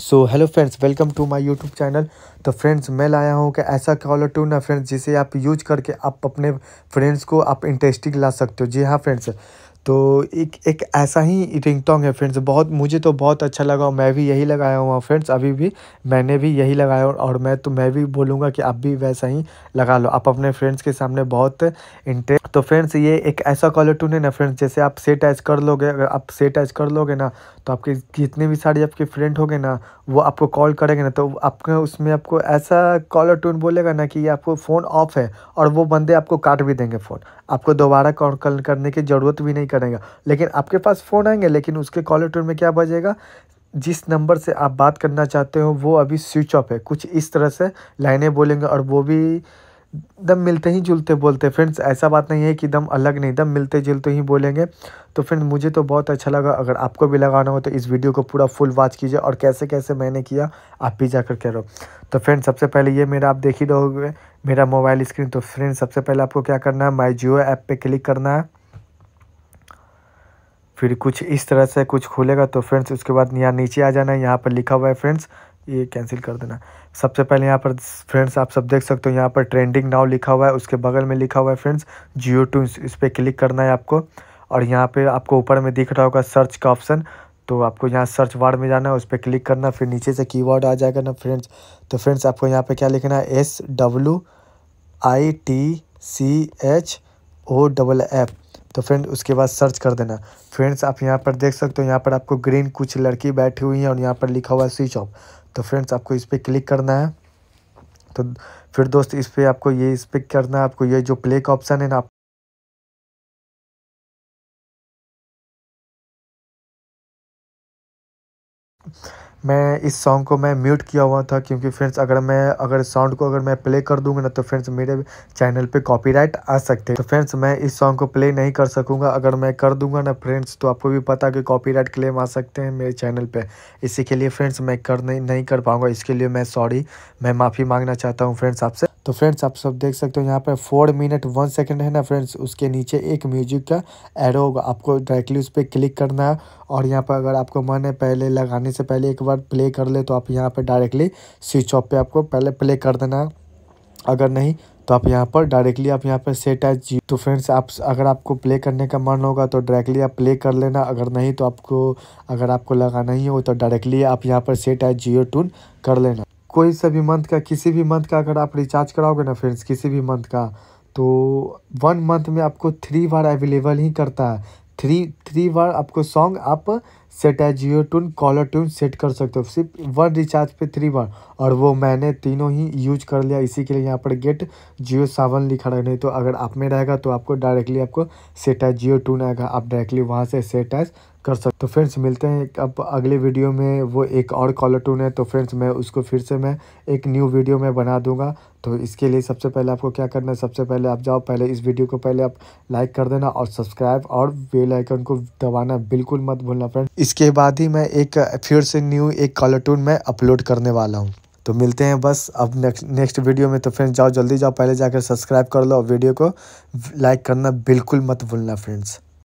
so hello friends welcome to my YouTube channel तो friends मैं लाया हूँ कि ऐसा कॉलर टू है फ्रेंड्स जिसे आप यूज करके आप अपने फ्रेंड्स को आप इंटरेस्टिंग ला सकते हो जी हाँ फ्रेंड्स तो एक एक ऐसा ही रिंग टोंग है फ्रेंड्स बहुत मुझे तो बहुत अच्छा लगा और मैं भी यही लगाया हुआ फ्रेंड्स अभी भी मैंने भी यही लगाया और मैं तो मैं भी बोलूँगा कि आप भी वैसा ही लगा लो आप अपने फ्रेंड्स के सामने बहुत इंटरेस्ट तो फ्रेंड्स ये एक ऐसा कॉलर टून है ना फ्रेंड्स जैसे आप से टैच कर लोगे अगर आप से टैच कर लोगे ना तो आपके जितने भी सारे आपके फ्रेंड होंगे ना वो आपको कॉल करेंगे ना तो आपके उसमें आपको ऐसा कॉलर टून बोलेगा ना कि ये आपको फ़ोन ऑफ है और वो बंदे आपको काट भी देंगे फ़ोन आपको दोबारा कॉल करने की ज़रूरत भी नहीं कर करेगा लेकिन आपके पास फ़ोन आएंगे लेकिन उसके कॉलर ट्यून में क्या बजेगा जिस नंबर से आप बात करना चाहते हो वो अभी स्विच ऑफ है कुछ इस तरह से लाइनें बोलेंगे और वो भी दम मिलते ही जुलते बोलते फ्रेंड्स ऐसा बात नहीं है कि दम अलग नहीं दम मिलते जुलते ही बोलेंगे तो फ्रेंड मुझे तो बहुत अच्छा लगा अगर आपको भी लगाना हो तो इस वीडियो को पूरा फुल वॉच कीजिए और कैसे कैसे मैंने किया आप भी जाकर करो तो फ्रेंड सबसे पहले ये मेरा आप देख ही रहोगे मेरा मोबाइल स्क्रीन तो फ्रेंड सबसे पहले आपको क्या करना है माई जियो ऐप पर क्लिक करना है फिर कुछ इस तरह से कुछ खुलेगा तो फ्रेंड्स उसके बाद यहाँ नीचे आ जाना है यहाँ पर लिखा हुआ है फ्रेंड्स ये कैंसिल कर देना सबसे पहले यहाँ पर फ्रेंड्स आप सब देख सकते हो यहाँ पर ट्रेंडिंग नाव लिखा हुआ है उसके बगल में लिखा हुआ है फ्रेंड्स जियो टू इस पर क्लिक करना है आपको और यहाँ पे आपको ऊपर में दिख रहा होगा सर्च का ऑप्शन तो आपको यहाँ सर्च वार्ड में जाना है उस पर क्लिक करना फिर नीचे से कीवर्ड आ जाएगा ना फ्रेंड्स तो फ्रेंड्स आपको यहाँ पे क्या लिखना है S W I T C H O double F तो फ्रेंड उसके बाद सर्च कर देना फ्रेंड्स आप यहाँ पर देख सकते हो यहाँ पर आपको ग्रीन कुछ लड़की बैठी हुई है और यहाँ पर लिखा हुआ है स्विच ऑफ तो फ्रेंड्स आपको इस पर क्लिक करना है तो फिर दोस्त इस पर आपको ये इस पर करना है आपको ये जो प्ले का ऑप्शन है ना आप मैं इस सॉन्ग को मैं म्यूट किया हुआ था क्योंकि फ्रेंड्स अगर मैं अगर साउंड को अगर मैं प्ले कर दूंगा ना तो फ्रेंड्स मेरे चैनल पे कॉपीराइट आ सकते हैं तो फ्रेंड्स मैं इस सॉन्ग को प्ले नहीं कर सकूंगा अगर मैं कर दूंगा ना फ्रेंड्स तो आपको भी पता कि कॉपीराइट क्लेम आ सकते हैं मेरे चैनल पर इसी के लिए फ्रेंड्स मैं कर नहीं नहीं कर पाऊँगा इसके लिए मैं सॉरी मैं माफ़ी मांगना चाहता हूँ फ्रेंड्स आपसे तो फ्रेंड्स आप सब देख सकते हो यहाँ पर फोर मिनट वन सेकेंड है ना फ्रेंड्स उसके नीचे एक म्यूजिक का एरो होगा आपको डायरेक्टली उस पर क्लिक करना है और यहाँ पर अगर आपको मन है पहले लगाने से पहले एक बार प्ले कर ले तो आप यहाँ पर डायरेक्टली स्विच ऑफ पर आपको पहले प्ले कर देना है अगर नहीं तो आप यहाँ पर डायरेक्टली आप यहाँ पर सेट है जी तो फ्रेंड्स आप अगर आपको प्ले करने का मन होगा तो डायरेक्टली आप प्ले कर लेना अगर नहीं तो आपको अगर आपको लगाना ही हो तो डायरेक्टली आप यहाँ पर सेट है जियो टून कर लेना कोई सा भी मंथ का किसी भी मंथ का अगर आप रिचार्ज कराओगे ना फ्रेंड्स किसी भी मंथ का तो वन मंथ में आपको थ्री बार अवेलेबल ही करता है थ्री थ्री बार आपको सॉन्ग आप Jio tune caller tune set कर सकते हो सिर्फ वन रिचार्ज पे थ्री वन और वो मैंने तीनों ही यूज कर लिया इसी के लिए यहाँ पर गेट जियो सावन लिखा रहा नहीं तो अगर आप में रहेगा तो आपको डायरेक्टली आपको जियो ट्यून आएगा आप डायरेक्टली वहाँ से सेट है कर सकते तो फ्रेंड्स मिलते हैं अब अगले वीडियो में वो एक और कॉलर टून है तो फ्रेंड्स मैं उसको फिर से मैं एक न्यू वीडियो में बना दूंगा तो इसके लिए सबसे पहले आपको क्या करना है सबसे पहले आप जाओ पहले इस वीडियो को पहले आप लाइक कर देना और सब्सक्राइब और बेल आइकन को दबाना बिल्कुल मत भूलना फ्रेंड्स इसके बाद ही मैं एक फिर से न्यू एक कार्टून में अपलोड करने वाला हूँ तो मिलते हैं बस अब नेक्स्ट नेक्स्ट वीडियो में तो फ्रेंड्स जाओ जल्दी जाओ पहले जाकर सब्सक्राइब कर लो और वीडियो को लाइक करना बिल्कुल मत भूलना फ्रेंड्स